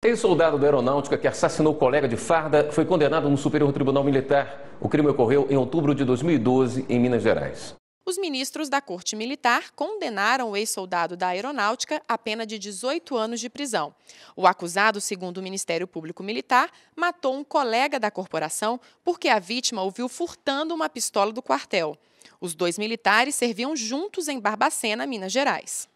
Ex-soldado da Aeronáutica que assassinou colega de farda foi condenado no Superior Tribunal Militar. O crime ocorreu em outubro de 2012, em Minas Gerais. Os ministros da Corte Militar condenaram o ex-soldado da Aeronáutica à pena de 18 anos de prisão. O acusado, segundo o Ministério Público Militar, matou um colega da corporação porque a vítima o viu furtando uma pistola do quartel. Os dois militares serviam juntos em Barbacena, Minas Gerais.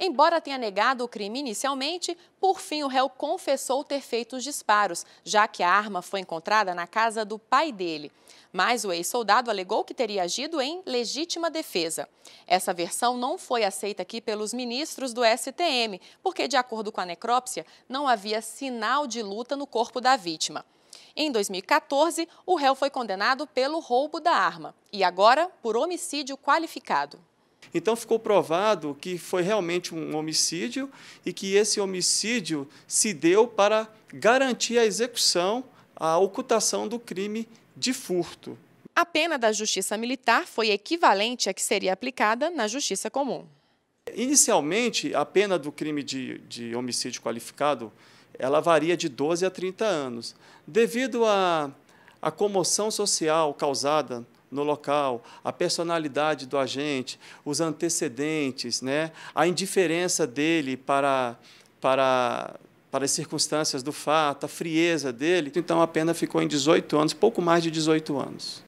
Embora tenha negado o crime inicialmente, por fim o réu confessou ter feito os disparos, já que a arma foi encontrada na casa do pai dele. Mas o ex-soldado alegou que teria agido em legítima defesa. Essa versão não foi aceita aqui pelos ministros do STM, porque, de acordo com a necrópsia, não havia sinal de luta no corpo da vítima. Em 2014, o réu foi condenado pelo roubo da arma e agora por homicídio qualificado. Então ficou provado que foi realmente um homicídio e que esse homicídio se deu para garantir a execução, a ocultação do crime de furto. A pena da justiça militar foi equivalente à que seria aplicada na justiça comum. Inicialmente, a pena do crime de, de homicídio qualificado ela varia de 12 a 30 anos. Devido à comoção social causada no local, a personalidade do agente, os antecedentes, né? a indiferença dele para, para, para as circunstâncias do fato, a frieza dele. Então a pena ficou em 18 anos, pouco mais de 18 anos.